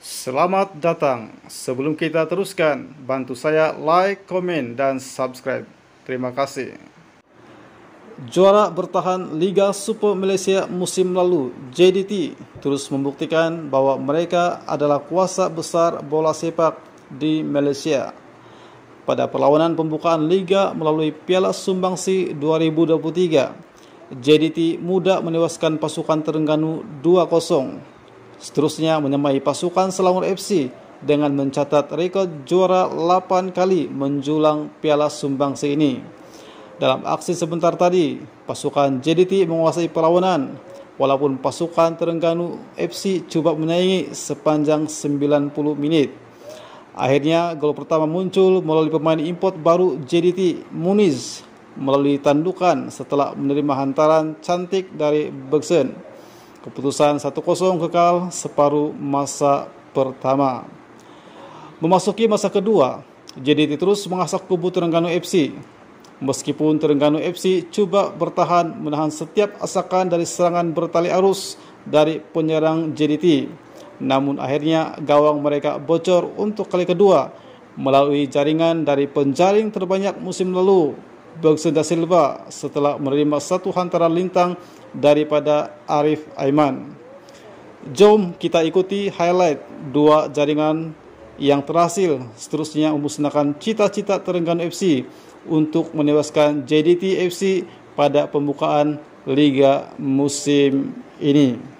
Selamat datang. Sebelum kita teruskan, bantu saya like, komen, dan subscribe. Terima kasih. Juara bertahan Liga Super Malaysia musim lalu, JDT, terus membuktikan bahwa mereka adalah kuasa besar bola sepak di Malaysia. Pada perlawanan pembukaan Liga melalui Piala Sumbangsi 2023, JDT mudah menewaskan pasukan Terengganu 2-0 Seterusnya menyemai pasukan Selangor FC dengan mencatat rekor juara 8 kali menjulang Piala Sumbangsi ini. Dalam aksi sebentar tadi, pasukan JDT menguasai perlawanan walaupun pasukan Terengganu FC coba menyaingi sepanjang 90 menit. Akhirnya gol pertama muncul melalui pemain import baru JDT Muniz melalui tandukan setelah menerima hantaran cantik dari Bergson. Keputusan 1-0 kekal separuh masa pertama. Memasuki masa kedua, JDT terus mengasak kubu Terengganu FC. Meskipun Terengganu FC cuba bertahan menahan setiap asakan dari serangan bertali arus dari penyerang JDT. Namun akhirnya gawang mereka bocor untuk kali kedua melalui jaringan dari penjaring terbanyak musim lalu Bergson da Silva setelah menerima satu hantaran lintang daripada Arif Aiman. Jom kita ikuti highlight dua jaringan yang terhasil seterusnya memusnahkan cita-cita Terengganu FC untuk menewaskan JDT FC pada pembukaan Liga musim ini.